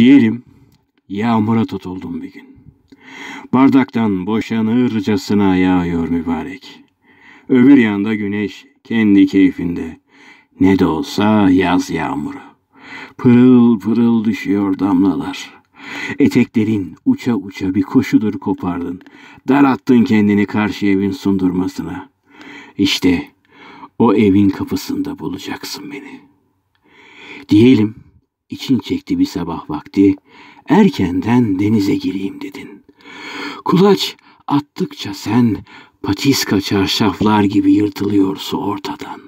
Diyelim yağmura tutuldum bir gün. Bardaktan boşanırcasına yağıyor mübarek. Öbür yanda güneş kendi keyfinde. Ne de olsa yaz yağmuru. Pırıl pırıl düşüyor damlalar. Eteklerin uça uça bir koşudur kopardın. Darattın kendini karşı evin sundurmasına. İşte o evin kapısında bulacaksın beni. Diyelim için çekti bir sabah vakti, erkenden denize gireyim dedin. Kulaç attıkça sen patiska çarşaflar gibi yırtılıyorsun ortadan.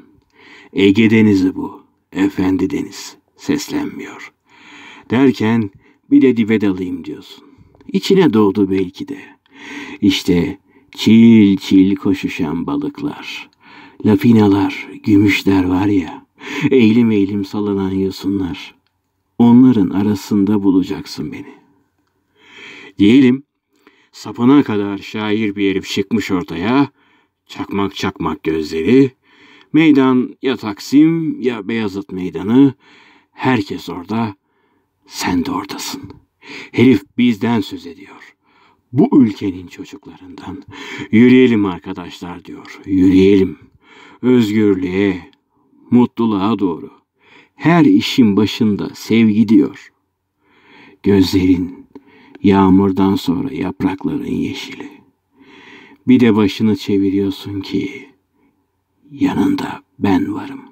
Ege denizi bu, efendi deniz, seslenmiyor. Derken bir de dibe dalayım diyorsun. İçine doğdu belki de. İşte çil çil koşuşan balıklar, lafinalar, gümüşler var ya, eğilim eğilim sallanan yosunlar.'' onların arasında bulacaksın beni. Diyelim sapına kadar şair bir herif çıkmış ortaya, çakmak çakmak gözleri, meydan ya Taksim ya Beyazıt meydanı, herkes orada, sen de oradasın. Herif bizden söz ediyor. Bu ülkenin çocuklarından. Yürüyelim arkadaşlar diyor. Yürüyelim. Özgürlüğe, mutluluğa doğru.'' her işin başında sevgi diyor. Gözlerin yağmurdan sonra yaprakların yeşili. Bir de başını çeviriyorsun ki yanında ben varım.